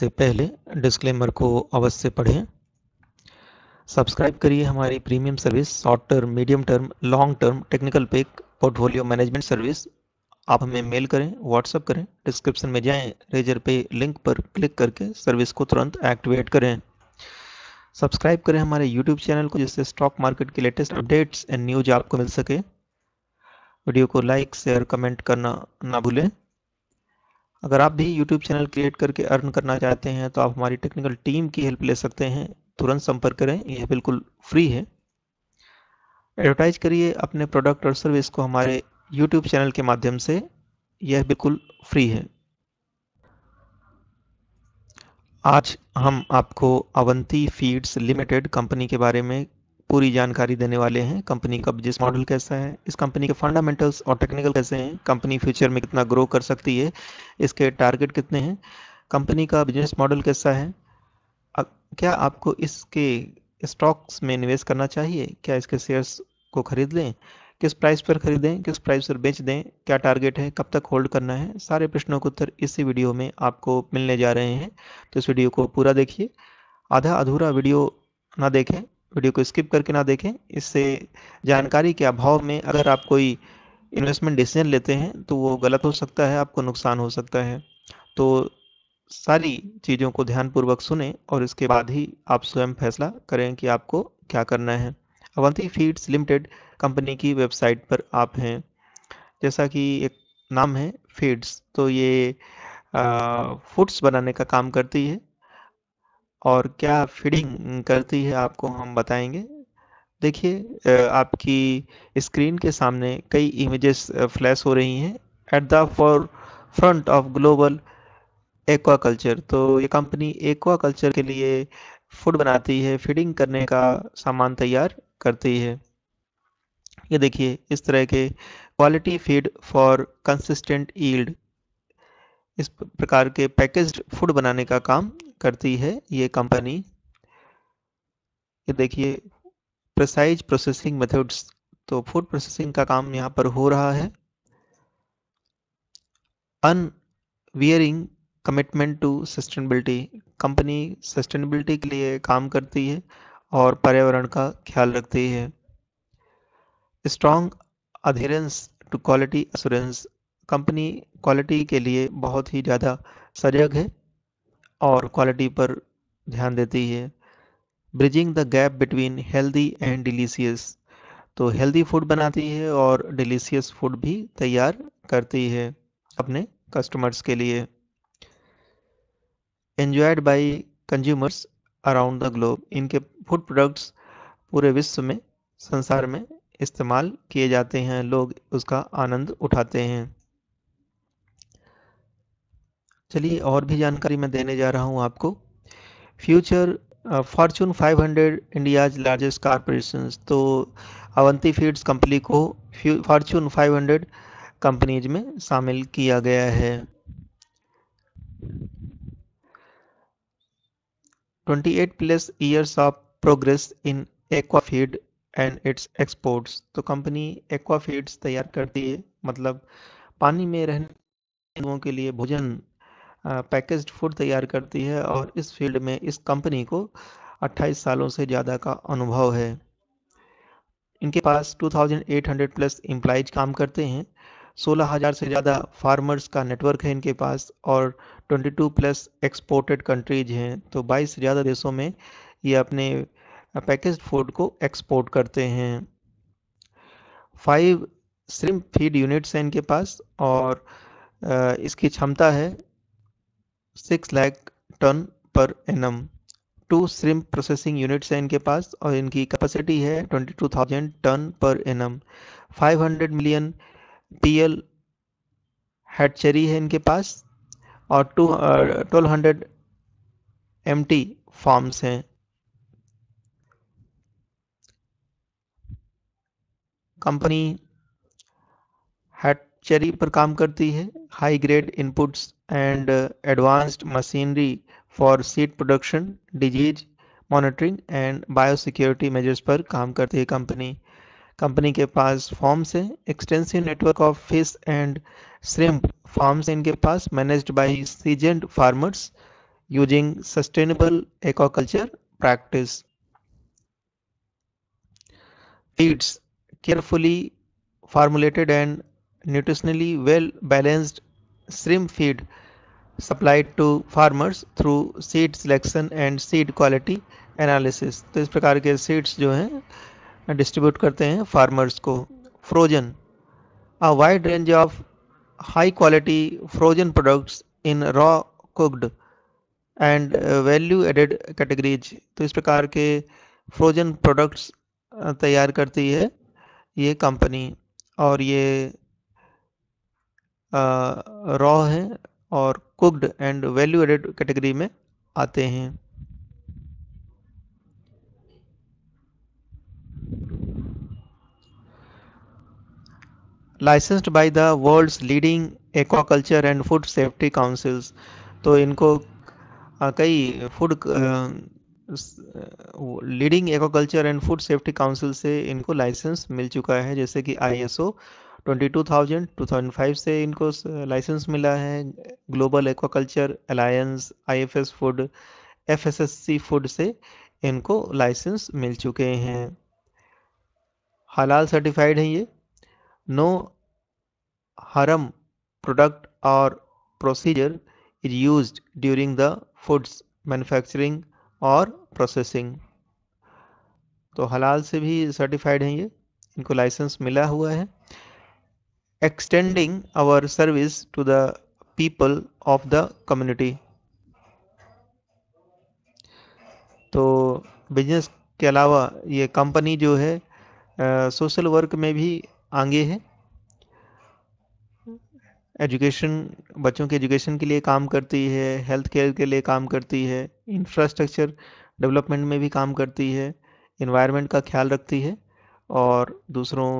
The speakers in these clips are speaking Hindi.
से पहले डिस्क्लेमर को अवश्य पढ़ें सब्सक्राइब करिए हमारी premium service short term medium term long term technical pack portfolio management service आप हमें मेल करें व्हाट्सअप करें डिस्क्रिप्शन में जाएं रेजर पे लिंक पर क्लिक करके सर्विस को तुरंत एक्टिवेट करें सब्सक्राइब करें हमारे यूट्यूब चैनल को जिससे स्टॉक मार्केट के लेटेस्ट अपडेट्स एंड न्यूज आपको मिल सके वीडियो को लाइक शेयर कमेंट करना ना भूलें अगर आप भी यूट्यूब चैनल क्रिएट करके अर्न करना चाहते हैं तो आप हमारी टेक्निकल टीम की हेल्प ले सकते हैं तुरंत संपर्क करें यह बिल्कुल फ्री है एडवर्टाइज करिए अपने प्रोडक्ट और सर्विस को हमारे यूट्यूब चैनल के माध्यम से यह बिल्कुल फ्री है आज हम आपको अवंती फीड्स लिमिटेड कंपनी के बारे में पूरी जानकारी देने वाले हैं कंपनी का बिजनेस मॉडल कैसा है इस कंपनी के फंडामेंटल्स और टेक्निकल कैसे हैं कंपनी फ्यूचर में कितना ग्रो कर सकती है इसके टारगेट कितने हैं कंपनी का बिजनेस मॉडल कैसा है क्या आपको इसके स्टॉक्स में निवेश करना चाहिए क्या इसके शेयर्स को खरीद लें किस प्राइस पर खरीदें किस प्राइस पर बेच दें क्या टारगेट है कब तक होल्ड करना है सारे प्रश्नों के उत्तर इसी वीडियो में आपको मिलने जा रहे हैं तो इस वीडियो को पूरा देखिए आधा अधूरा वीडियो ना देखें वीडियो को स्किप करके ना देखें इससे जानकारी के अभाव में अगर आप कोई इन्वेस्टमेंट डिसीजन लेते हैं तो वो गलत हो सकता है आपको नुकसान हो सकता है तो सारी चीज़ों को ध्यानपूर्वक सुने और इसके बाद ही आप स्वयं फैसला करें कि आपको क्या करना है अवंती फीड्स लिमिटेड कंपनी की वेबसाइट पर आप हैं जैसा कि एक नाम है फीड्स तो ये फूड्स बनाने का काम करती है और क्या फीडिंग करती है आपको हम बताएंगे देखिए आपकी स्क्रीन के सामने कई इमेजेस फ्लैश हो रही हैं at the forefront of global aquaculture तो ये कंपनी एक्वाकल्चर के लिए फूड बनाती है फीडिंग करने का सामान तैयार करती है ये देखिए इस तरह के quality feed for consistent yield इस प्रकार के पैकेज्ड फूड बनाने का काम करती है ये कंपनी ये देखिए प्रसाइज प्रोसेसिंग मेथड्स तो फूड प्रोसेसिंग का काम यहाँ पर हो रहा है unwavering commitment to sustainability company sustainability के लिए काम करती है और पर्यावरण का ख्याल रखती है strong adherence to quality assurance company quality के लिए बहुत ही ज़्यादा सजग है और क्वालिटी पर ध्यान देती है bridging the gap between healthy and delicious तो हेल्दी फूड बनाती है और डिलीशियस फूड भी तैयार करती है अपने कस्टमर्स के लिए enjoyed by consumers around the globe इनके फूड प्रोडक्ट्स पूरे विश्व में संसार में इस्तेमाल किए जाते हैं लोग उसका आनंद उठाते हैं चलिए और भी जानकारी मैं देने जा रहा हूँ आपको future fortune 500 India's largest corporation तो अवंती फीड्स कंपनी को फॉर्चून 500 कंपनीज में शामिल किया गया है 28 plus years of progress in aquafeed and its exports तो कंपनी एक्वाफीड्स तैयार करती है मतलब पानी में रहने लोगों के लिए भोजन पैकेज्ड फूड तैयार करती है और इस फील्ड में इस कंपनी को 28 सालों से ज़्यादा का अनुभव है इनके पास 2800 प्लस एम्प्लाइज काम करते हैं 16000 से ज़्यादा फार्मर्स का नेटवर्क है इनके पास और 22 प्लस एक्सपोर्टेड कंट्रीज हैं तो 22 से ज़्यादा देशों में ये अपने पैकेज फूड को एक्सपोर्ट करते हैं फाइव श्रिम्प फीड यूनिट्स हैं इनके पास और इसकी क्षमता है six lakh ton per annum two shrimp processing units हैं इनके पास और इनकी कैपेसिटी है twenty two thousand ton per annum hundred million P L hatchery है इनके पास और two twelve hundred M T farms हैं कंपनी चेरी पर काम करती है high grade inputs and advanced machinery for seed production disease monitoring and biosecurity measures पर काम करती है कंपनी कंपनी के पास फॉर्म्स हैं extensive network of fish and shrimp farms इनके पास मैनेज्ड बाय सीजेंट farmers using sustainable aquaculture practice feeds carefully formulated and nutritionally well balanced shrimp feed supplied to farmers through seed selection and seed quality analysis तो इस प्रकार के सीड्स जो हैं डिस्ट्रीब्यूट करते हैं फार्मर्स को frozen a wide range of high quality frozen products in raw cooked and value added categories तो इस प्रकार के फ्रोजन प्रोडक्ट्स uh, तैयार करती है ये कंपनी और ये रॉ हैं और cooked and value added category में आते हैं licensed by the world's leading aquaculture and food safety councils तो इनको कई food leading aquaculture and food safety council से इनको लाइसेंस मिल चुका है जैसे कि ISO twenty two two thousand thousand five से इनको लाइसेंस मिला है global aquaculture alliance S food F S S C food से इनको लाइसेंस मिल चुके हैं हलाल सर्टिफाइड हैं ये नो हरम प्रोडक्ट और procedure is use during the foods manufacturing और प्रोसेसिंग तो हलाल से भी सर्टिफाइड हैं ये इनको लाइसेंस मिला हुआ है extending our service to the people of the community तो बिजनेस के अलावा ये कंपनी जो है सोशल वर्क में भी आगे है एजुकेशन बच्चों के एजुकेशन के लिए काम करती है हेल्थ केयर के लिए काम करती है इंफ्रास्ट्रक्चर डेवलपमेंट में भी काम करती है इन्वायरमेंट का ख्याल रखती है और दूसरों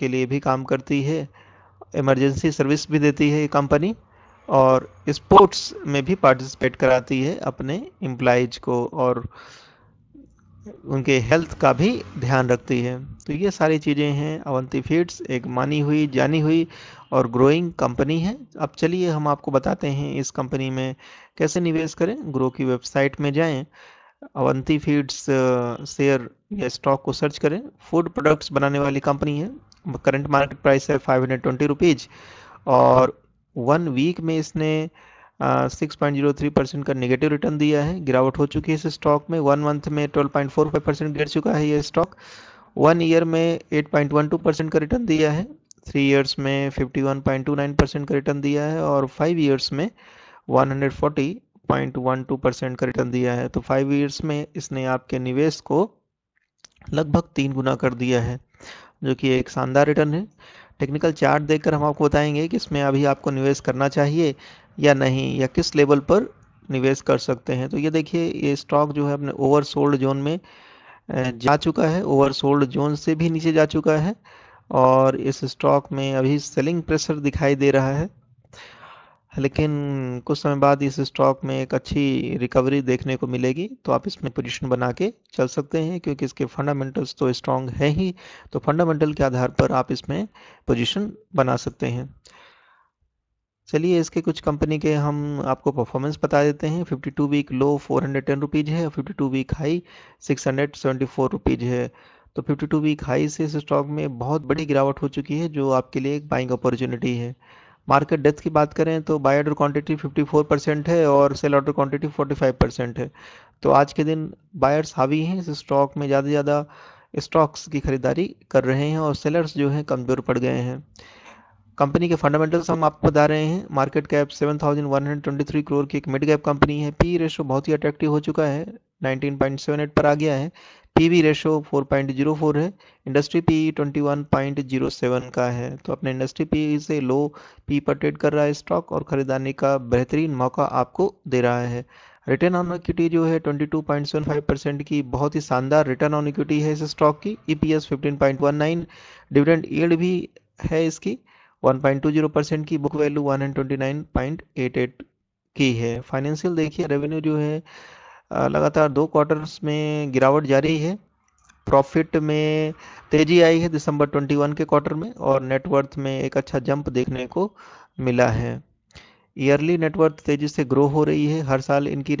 के लिए भी काम करती है इमरजेंसी सर्विस भी देती है ये कंपनी और स्पोर्ट्स में भी पार्टिसिपेट कराती है अपने एम्प्लाइज को और उनके हेल्थ का भी ध्यान रखती है तो ये सारी चीज़ें हैं अवंती फीड्स एक मानी हुई जानी हुई और ग्रोइंग कंपनी है अब चलिए हम आपको बताते हैं इस कंपनी में कैसे निवेश करें ग्रो की वेबसाइट में जाएं अवंती फीड्स शेयर या स्टॉक को सर्च करें फूड प्रोडक्ट्स बनाने वाली कंपनी है करंट मार्केट प्राइस है फाइव हंड्रेड ट्वेंटी रुपीज़ और वन वीक में इसने six point zero three percent का नेगेटिव रिटर्न दिया है गिरावट हो चुकी है इस स्टॉक में वन मंथ में twelve point four five percent गिर चुका है ये स्टॉक वन ईयर में eight point one two percent का रिटर्न दिया है थ्री ईयर्स में fifty one point two nine percent का रिटर्न दिया है और फाइव ईयर्स में one hundred forty point one two percent का रिटर्न दिया है तो फाइव ईयर्स में इसने आपके निवेश को लगभग तीन गुना कर दिया है जो कि एक शानदार रिटर्न है टेक्निकल चार्ट देखकर हम आपको बताएंगे कि इसमें अभी आपको निवेश करना चाहिए या नहीं या किस लेवल पर निवेश कर सकते हैं तो ये देखिए ये स्टॉक जो है अपने ओवर जोन में जा चुका है ओवर जोन से भी नीचे जा चुका है और इस स्टॉक में अभी सेलिंग प्रेशर दिखाई दे रहा है लेकिन कुछ समय बाद इस स्टॉक में एक अच्छी रिकवरी देखने को मिलेगी तो आप इसमें पोजीशन बना के चल सकते हैं क्योंकि इसके फंडामेंटल्स तो स्ट्रांग है ही तो फंडामेंटल के आधार पर आप इसमें पोजीशन बना सकते हैं चलिए इसके कुछ कंपनी के हम आपको परफॉर्मेंस बता देते हैं 52 वीक लो 410 रुपीज़ है फिफ्टी 52 वीक हाई 674 रुपीज़ है तो 52 वीक हाई से इस स्टॉक में बहुत बड़ी गिरावट हो चुकी है जो आपके लिए एक बाइंग अपॉर्चुनिटी है मार्केट डेथ की बात करें तो बाय ऑर्डर क्वांटिटी 54 परसेंट है और सेल ऑर्डर क्वांटिटी 45 परसेंट है तो आज के दिन बायर्स हावी हैं इस स्टॉक में ज़्यादा से ज़्यादा स्टॉक्स की खरीदारी कर रहे हैं और सेलर्स जो हैं कमज़ोर पड़ गए हैं कंपनी के फंडामेंटल्स हम आपको बता रहे हैं मार्केट कैप 7123 करोड़ की एक मिड कैप कंपनी है पी रेशो e बहुत ही अट्रैक्टिव हो चुका है 19.78 पर आ गया है पी वी रेशो 4.04 है इंडस्ट्री पी 21.07 का है तो अपने इंडस्ट्री पी से लो पी पर ट्रेड कर रहा है स्टॉक और ख़रीदारी का बेहतरीन मौका आपको दे रहा है रिटर्न ऑन इक्विटी जो है 22.75 परसेंट की बहुत ही शानदार रिटर्न ऑन इक्विटी है इस स्टॉक की ईपीएस e 15.19 डिविडेंड ईल्ड भी है इसकी 1.20 परसेंट की बुक वैल्यू 129.88 की है फाइनेंशियल देखिए रेवेन्यू जो है लगातार दो क्वार्टर्स में गिरावट जारी है प्रॉफिट में तेजी आई है दिसंबर 21 के क्वार्टर में और नेटवर्थ में एक अच्छा जंप देखने को मिला है ईयरली नेटवर्थ तेजी से ग्रो हो रही है हर साल इनकी